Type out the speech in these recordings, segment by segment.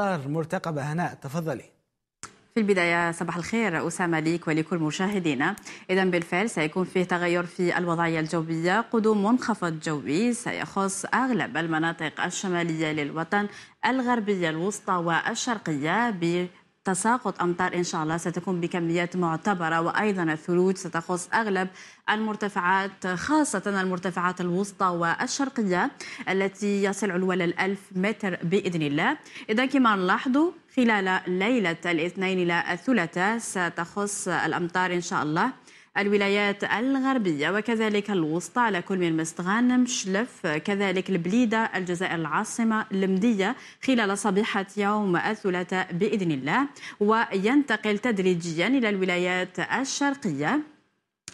أخبار مرتقبة هناء تفضلي في البداية صباح الخير أسامة ليك ولكل مشاهدينا إذا بالفعل سيكون فيه تغير في الوضعية الجوية قدوم منخفض جوي سيخص أغلب المناطق الشمالية للوطن الغربية الوسطى والشرقية ب تساقط أمطار إن شاء الله ستكون بكميات معتبرة وأيضا الثلوج ستخص أغلب المرتفعات خاصة المرتفعات الوسطى والشرقية التي يصل علوها الالف متر بإذن الله إذا كما نلاحظوا خلال ليلة الاثنين إلى الثلاثاء ستخص الأمطار إن شاء الله الولايات الغربية وكذلك الوسطى على كل من مستغانم شلف كذلك البليدة الجزائر العاصمة المدية خلال صبيحة يوم الثلاثاء بإذن الله وينتقل تدريجيا إلى الولايات الشرقية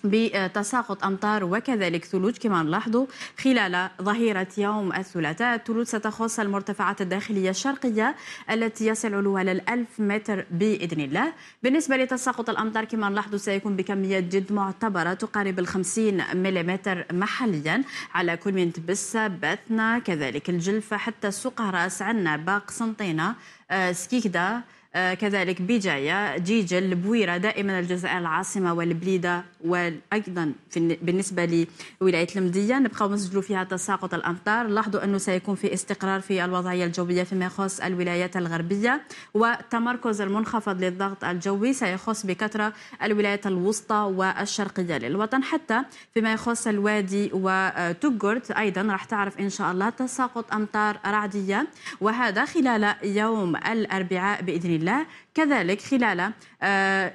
بتساقط أمطار وكذلك ثلوج كما نلاحظوا خلال ظهيرة يوم الثلاثاء الثلوج ستخص المرتفعات الداخلية الشرقية التي يصل علوها للألف متر بإذن الله بالنسبة لتساقط الأمطار كما نلاحظوا سيكون بكمية جد معتبرة تقارب ال 50 ملم محليا على كل من تبسة باثنا، كذلك الجلفة حتى سوق راس عنا باق سنطينة آه، سكيكدا آه، كذلك بجاية جيجل بويرة دائما الجزائر العاصمة والبليدة وأيضا بالنسبة لولاية المدية نبقاو نسجلوا فيها تساقط الأمطار لاحظوا أنه سيكون في استقرار في الوضعية الجوية فيما يخص الولايات الغربية وتمركز المنخفض للضغط الجوي سيخص بكثرة الولايات الوسطى والشرقية للوطن حتى فيما يخص الوادي وتوغورت أيضا راح تعرف إن شاء الله تساقط أمطار رعدية وهذا خلال يوم الأربعاء بإذن الله الله كذلك خلال آه،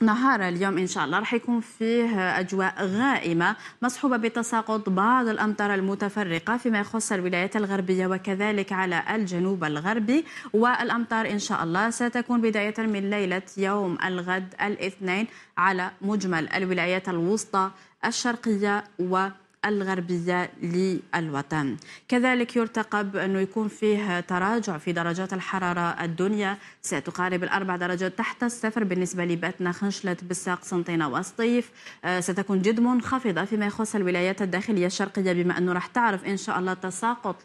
نهار اليوم إن شاء الله رح يكون فيه أجواء غائمة مصحوبة بتساقط بعض الأمطار المتفرقة فيما يخص الولايات الغربية وكذلك على الجنوب الغربي والأمطار إن شاء الله ستكون بداية من ليلة يوم الغد الاثنين على مجمل الولايات الوسطى الشرقية و الغربية للوطن كذلك يرتقب أنه يكون فيه تراجع في درجات الحرارة الدنيا ستقارب الأربع درجات تحت الصفر بالنسبة لباتنا خنشلة بالساق سنتين وسطيف آه، ستكون جد منخفضة فيما يخص الولايات الداخلية الشرقية بما أنه راح تعرف إن شاء الله تساقط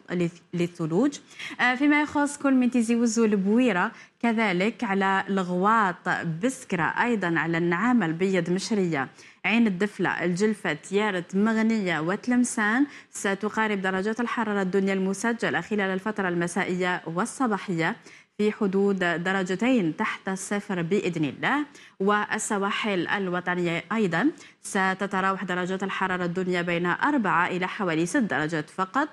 للثلوج آه، فيما يخص كل من تيزي وزو البويره كذلك على الغواط بسكرة أيضا على النعامة البيض مشرية عين الدفلة الجلفة تيارت مغنية وتلمسان ستقارب درجات الحرارة الدنيا المسجلة خلال الفترة المسائية والصباحية في حدود درجتين تحت الصفر بإذن الله والسواحل الوطنية أيضا ستتراوح درجات الحرارة الدنيا بين أربعة إلى حوالي ست درجات فقط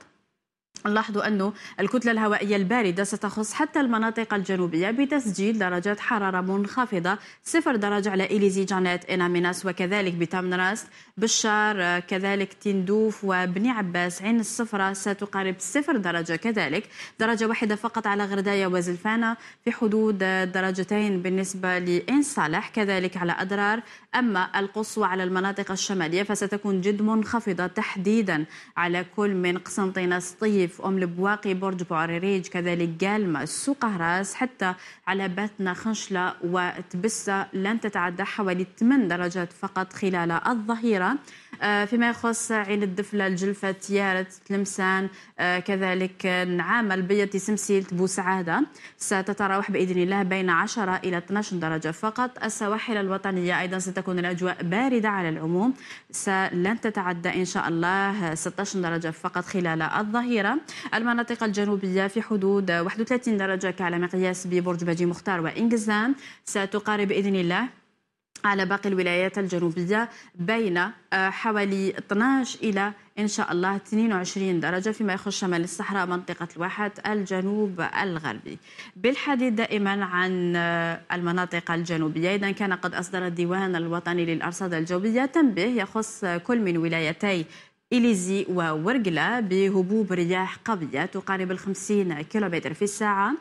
لاحظوا أنه الكتلة الهوائية الباردة ستخص حتى المناطق الجنوبية بتسجيل درجات حرارة منخفضة صفر درجة على إليزي جانيت إناميناس وكذلك بتامنراست بشار كذلك تندوف وبني عباس عين الصفرة ستقارب صفر درجة كذلك درجة واحدة فقط على غرداية وزلفانة في حدود درجتين بالنسبة لإن صالح كذلك على أدرار أما القصوى على المناطق الشمالية فستكون جد منخفضة تحديدا على كل من قسنطينة سطيف في أم البواقي برج بوعريريج كذلك قالما السوق هراس حتى على باتنا خنشلة وتبسة لن تتعدى حوالي 8 درجات فقط خلال الظهيرة آه، فيما يخص عين الدفلة الجلفة تيارت تلمسان آه، كذلك نعامة البيض سمسيل بوسعادة ستتراوح بإذن الله بين 10 إلى 12 درجة فقط السواحل الوطنية أيضا ستكون الأجواء باردة على العموم لن تتعدى إن شاء الله 16 درجة فقط خلال الظهيرة المناطق الجنوبية في حدود 31 درجة كعلى مقياس ببرج بجي مختار وإنجزان ستقارب بإذن الله على باقي الولايات الجنوبية بين آه، حوالي 12 إلى إن شاء الله 22 درجة فيما يخص شمال الصحراء منطقة الواحات الجنوب الغربي بالحديث دائما عن آه، المناطق الجنوبية إذا كان قد أصدر الديوان الوطني للأرصاد الجوية تنبيه يخص آه، كل من ولايتي إليزي وورقلة بهبوب رياح قوية تقارب الخمسين كيلومتر في الساعة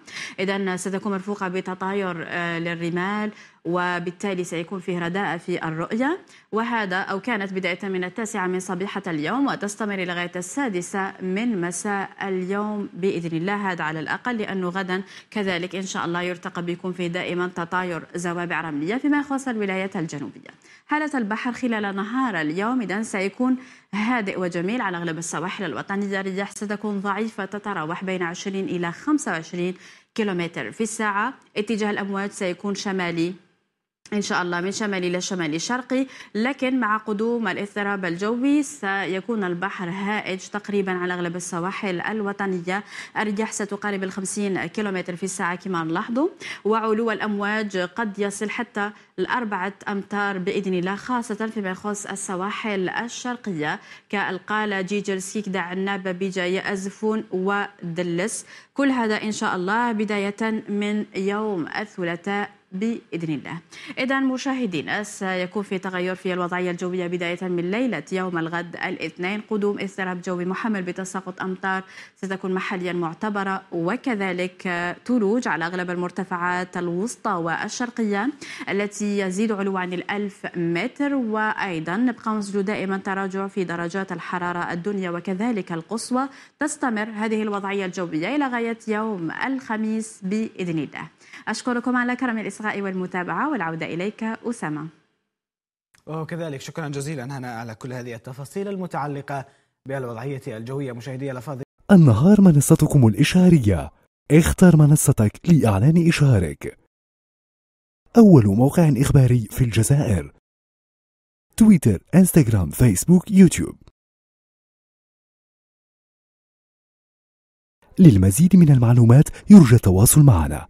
إذا ستكون مرفوقة بتطاير آه، للرمال وبالتالي سيكون فيه رداء في الرؤية وهذا أو كانت بداية من التاسعة من صبيحة اليوم وتستمر لغاية السادسة من مساء اليوم بإذن الله هذا على الأقل لأنه غدا كذلك إن شاء الله يرتقب يكون فيه دائما تطاير زوابع رملية فيما يخص الولايات الجنوبية حالة البحر خلال نهار اليوم إذا سيكون هادئ وجميل على أغلب السواحل الوطنية الرياح ستكون ضعيفة تتراوح بين 20 إلى 25 كيلومتر في الساعة اتجاه الأمواج سيكون شمالي إن شاء الله من شمالي إلى شمالي شرقي لكن مع قدوم الاضطراب الجوي سيكون البحر هائج تقريبا على أغلب السواحل الوطنية الرياح ستقارب ال 50 في الساعة كما نلاحظوا وعلو الأمواج قد يصل حتى الأربعة أمتار بإذن الله خاصة فيما يخص السواحل الشرقية كالقالة جيجل دع عنابة بجاية أزفون ودلس كل هذا إن شاء الله بداية من يوم الثلاثاء بإذن الله إذا مشاهدين سيكون في تغير في الوضعية الجوية بداية من ليلة يوم الغد الاثنين قدوم اضطراب جوي محمل بتساقط أمطار ستكون محليا معتبرة وكذلك ثلوج على أغلب المرتفعات الوسطى والشرقية التي يزيد علو عن الألف متر وأيضا نبقى نسجد دائما تراجع في درجات الحرارة الدنيا وكذلك القصوى تستمر هذه الوضعية الجوية إلى غاية يوم الخميس بإذن الله أشكركم على كرم الإصغاء والمتابعة والعودة إليك أسامة وكذلك شكرا جزيلا هنا على كل هذه التفاصيل المتعلقة بالوضعية الجوية مشاهدي الأفاضل النهار منصتكم الإشهارية اختر منصتك لإعلان إشهارك أول موقع إخباري في الجزائر تويتر، انستغرام، فيسبوك، يوتيوب للمزيد من المعلومات يرجى التواصل معنا